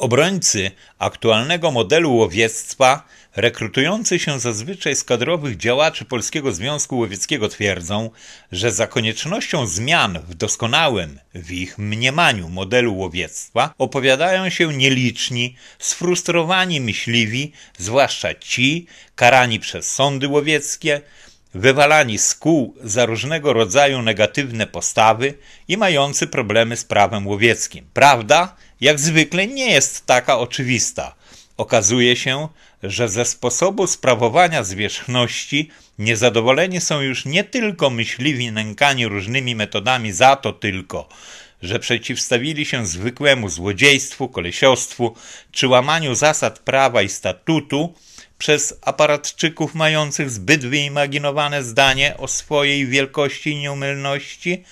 Obrońcy aktualnego modelu łowiectwa, rekrutujący się zazwyczaj z kadrowych działaczy Polskiego Związku Łowieckiego twierdzą, że za koniecznością zmian w doskonałym, w ich mniemaniu, modelu łowiectwa opowiadają się nieliczni, sfrustrowani myśliwi, zwłaszcza ci karani przez sądy łowieckie, wywalani z kół za różnego rodzaju negatywne postawy i mający problemy z prawem łowieckim. Prawda? jak zwykle nie jest taka oczywista. Okazuje się, że ze sposobu sprawowania zwierzchności niezadowoleni są już nie tylko myśliwi nękani różnymi metodami za to tylko, że przeciwstawili się zwykłemu złodziejstwu, kolesiostwu czy łamaniu zasad prawa i statutu przez aparatczyków mających zbyt wyimaginowane zdanie o swojej wielkości i nieumylności,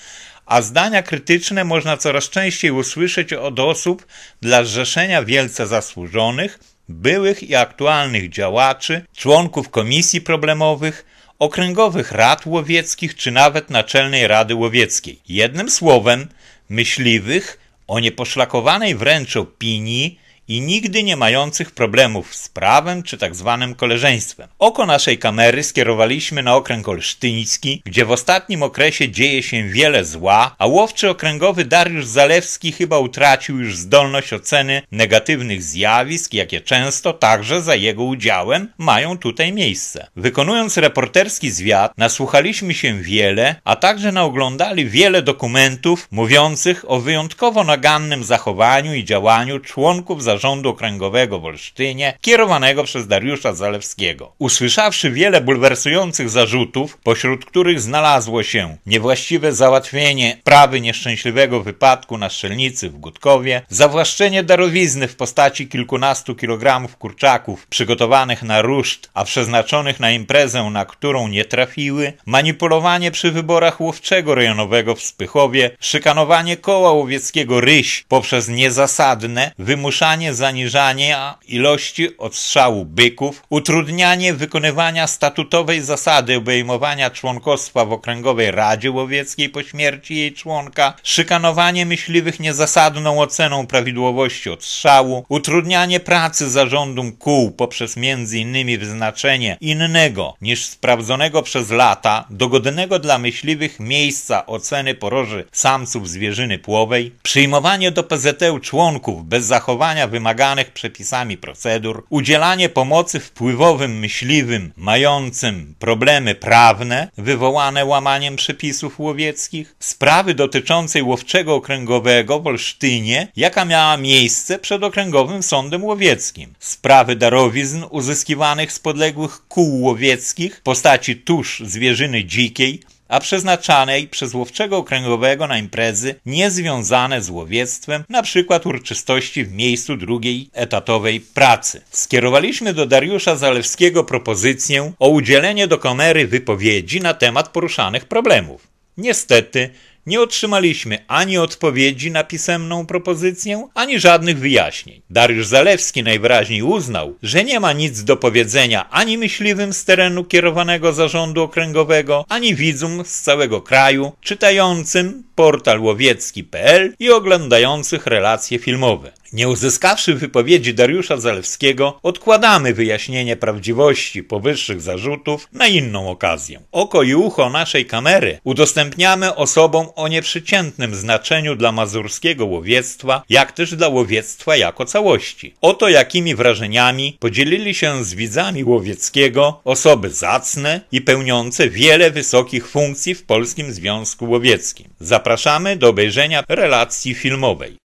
a zdania krytyczne można coraz częściej usłyszeć od osób dla Zrzeszenia Wielce Zasłużonych, byłych i aktualnych działaczy, członków komisji problemowych, okręgowych rad łowieckich czy nawet Naczelnej Rady Łowieckiej. Jednym słowem, myśliwych o nieposzlakowanej wręcz opinii i nigdy nie mających problemów z prawem czy tak zwanym koleżeństwem. Oko naszej kamery skierowaliśmy na okręg olsztyński, gdzie w ostatnim okresie dzieje się wiele zła, a łowczy okręgowy Dariusz Zalewski chyba utracił już zdolność oceny negatywnych zjawisk, jakie często także za jego udziałem mają tutaj miejsce. Wykonując reporterski zwiat, nasłuchaliśmy się wiele, a także naoglądali wiele dokumentów mówiących o wyjątkowo nagannym zachowaniu i działaniu członków zarządu Zarządu Okręgowego w Olsztynie, kierowanego przez Dariusza Zalewskiego. Usłyszawszy wiele bulwersujących zarzutów, pośród których znalazło się niewłaściwe załatwienie prawy nieszczęśliwego wypadku na strzelnicy w Gutkowie, zawłaszczenie darowizny w postaci kilkunastu kilogramów kurczaków przygotowanych na ruszt, a przeznaczonych na imprezę, na którą nie trafiły, manipulowanie przy wyborach łowczego rejonowego w Spychowie, szykanowanie koła łowieckiego Ryś poprzez niezasadne wymuszanie utrudnianie zaniżania ilości odstrzału byków, utrudnianie wykonywania statutowej zasady obejmowania członkostwa w Okręgowej Radzie Łowieckiej po śmierci jej członka, szykanowanie myśliwych niezasadną oceną prawidłowości odstrzału, utrudnianie pracy zarządu kół poprzez m.in. wyznaczenie innego niż sprawdzonego przez lata, dogodnego dla myśliwych miejsca oceny poroży samców zwierzyny płowej, przyjmowanie do PZT członków bez zachowania wymogów wymaganych przepisami procedur, udzielanie pomocy wpływowym myśliwym mającym problemy prawne wywołane łamaniem przepisów łowieckich, sprawy dotyczącej łowczego okręgowego w Olsztynie, jaka miała miejsce przed Okręgowym Sądem Łowieckim, sprawy darowizn uzyskiwanych z podległych kół łowieckich w postaci tusz zwierzyny dzikiej, a przeznaczanej przez łowczego okręgowego na imprezy niezwiązane z łowiectwem, np. uroczystości w miejscu drugiej etatowej pracy. Skierowaliśmy do Dariusza Zalewskiego propozycję o udzielenie do komery wypowiedzi na temat poruszanych problemów. Niestety, nie otrzymaliśmy ani odpowiedzi na pisemną propozycję, ani żadnych wyjaśnień. Dariusz Zalewski najwyraźniej uznał, że nie ma nic do powiedzenia ani myśliwym z terenu kierowanego zarządu okręgowego, ani widzom z całego kraju, czytającym portal łowiecki.pl i oglądających relacje filmowe. Nie uzyskawszy wypowiedzi Dariusza Zalewskiego, odkładamy wyjaśnienie prawdziwości powyższych zarzutów na inną okazję. Oko i ucho naszej kamery udostępniamy osobom o nieprzeciętnym znaczeniu dla mazurskiego łowiectwa, jak też dla łowiectwa jako całości. Oto jakimi wrażeniami podzielili się z widzami łowieckiego osoby zacne i pełniące wiele wysokich funkcji w Polskim Związku Łowieckim. Zapraszamy do obejrzenia relacji filmowej.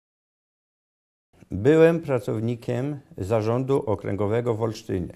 Byłem pracownikiem zarządu okręgowego w Olsztynie.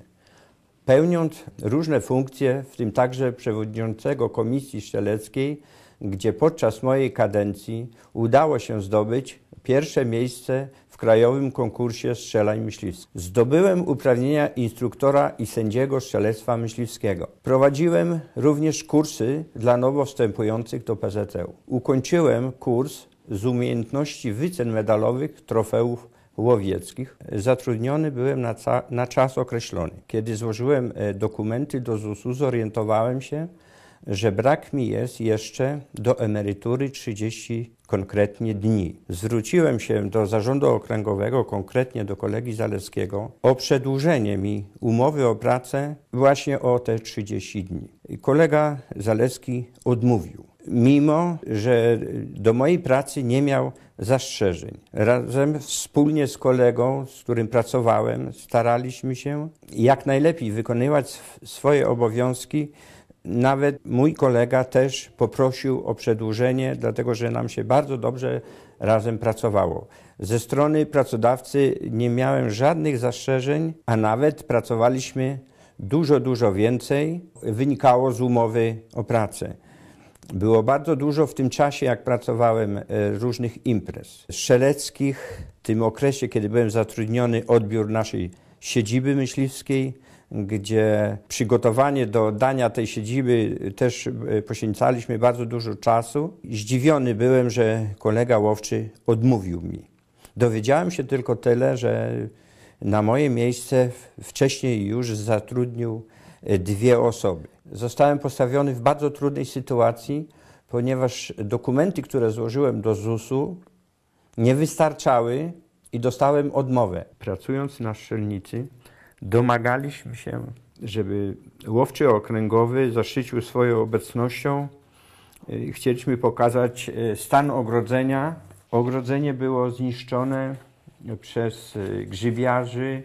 Pełniąc różne funkcje, w tym także przewodniczącego Komisji Szczeleckiej, gdzie podczas mojej kadencji udało się zdobyć pierwsze miejsce w krajowym konkursie strzelań myśliwskich. Zdobyłem uprawnienia instruktora i sędziego strzelectwa myśliwskiego. Prowadziłem również kursy dla nowo wstępujących do PZU. Ukończyłem kurs z umiejętności wycen medalowych trofeów łowieckich zatrudniony byłem na, na czas określony. Kiedy złożyłem e, dokumenty do ZUS-u, zorientowałem się, że brak mi jest jeszcze do emerytury 30 konkretnie dni. Zwróciłem się do zarządu okręgowego, konkretnie do kolegi Zaleskiego, o przedłużenie mi umowy o pracę właśnie o te 30 dni. Kolega Zaleski odmówił mimo że do mojej pracy nie miał zastrzeżeń. Razem wspólnie z kolegą, z którym pracowałem, staraliśmy się jak najlepiej wykonywać swoje obowiązki. Nawet mój kolega też poprosił o przedłużenie, dlatego że nam się bardzo dobrze razem pracowało. Ze strony pracodawcy nie miałem żadnych zastrzeżeń, a nawet pracowaliśmy dużo, dużo więcej. Wynikało z umowy o pracę. Było bardzo dużo w tym czasie, jak pracowałem, e, różnych imprez strzeleckich. W tym okresie, kiedy byłem zatrudniony, odbiór naszej siedziby myśliwskiej, gdzie przygotowanie do dania tej siedziby e, też e, poświęcaliśmy bardzo dużo czasu. Zdziwiony byłem, że kolega łowczy odmówił mi. Dowiedziałem się tylko tyle, że na moje miejsce wcześniej już zatrudnił dwie osoby. Zostałem postawiony w bardzo trudnej sytuacji, ponieważ dokumenty, które złożyłem do ZUS-u, nie wystarczały i dostałem odmowę. Pracując na strzelnicy, domagaliśmy się, żeby łowczy okręgowy zaszczycił swoją obecnością. Y, chcieliśmy pokazać y, stan ogrodzenia. Ogrodzenie było zniszczone przez y, grzybiarzy,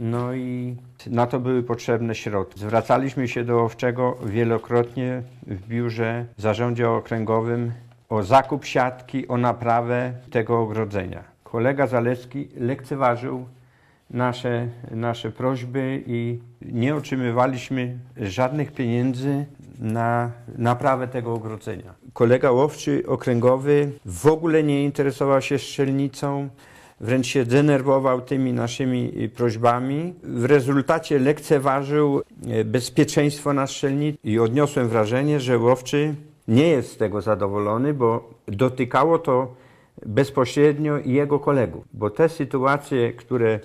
no i na to były potrzebne środki. Zwracaliśmy się do Owczego wielokrotnie w biurze, w zarządzie okręgowym o zakup siatki, o naprawę tego ogrodzenia. Kolega Zalecki lekceważył nasze, nasze prośby i nie otrzymywaliśmy żadnych pieniędzy na naprawę tego ogrodzenia. Kolega łowczy okręgowy w ogóle nie interesował się strzelnicą wręcz się denerwował tymi naszymi y, prośbami. W rezultacie lekceważył e, bezpieczeństwo na strzelnicy i odniosłem wrażenie, że łowczy nie jest z tego zadowolony, bo dotykało to bezpośrednio jego kolegów, bo te sytuacje, które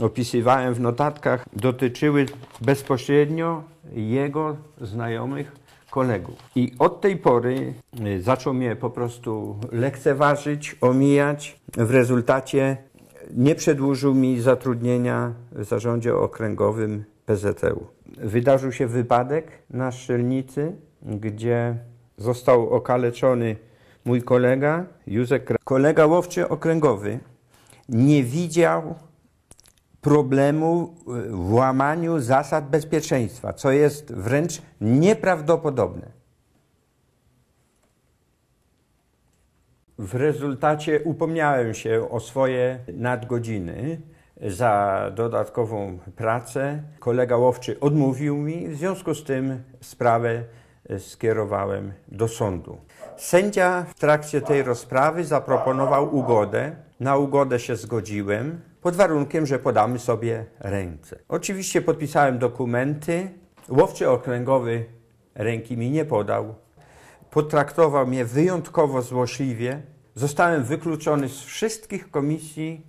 opisywałem w notatkach, dotyczyły bezpośrednio jego znajomych kolegów. I od tej pory y, zaczął mnie po prostu lekceważyć, omijać. W rezultacie nie przedłużył mi zatrudnienia w zarządzie okręgowym PZU. Wydarzył się wypadek na szczelnicy, gdzie został okaleczony mój kolega Józek. Kolega łowczy okręgowy nie widział problemu e, w łamaniu zasad bezpieczeństwa, co jest wręcz nieprawdopodobne. W rezultacie upomniałem się o swoje nadgodziny za dodatkową pracę. Kolega łowczy odmówił mi, w związku z tym sprawę e, skierowałem do sądu. Sędzia w trakcie tej rozprawy zaproponował ugodę na ugodę się zgodziłem, pod warunkiem, że podamy sobie ręce. Oczywiście podpisałem dokumenty. Łowczy okręgowy ręki mi nie podał. Potraktował mnie wyjątkowo złośliwie. Zostałem wykluczony z wszystkich komisji,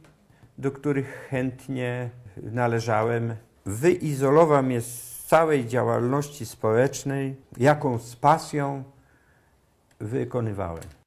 do których chętnie należałem. Wyizolował mnie z całej działalności społecznej, jaką z pasją wykonywałem.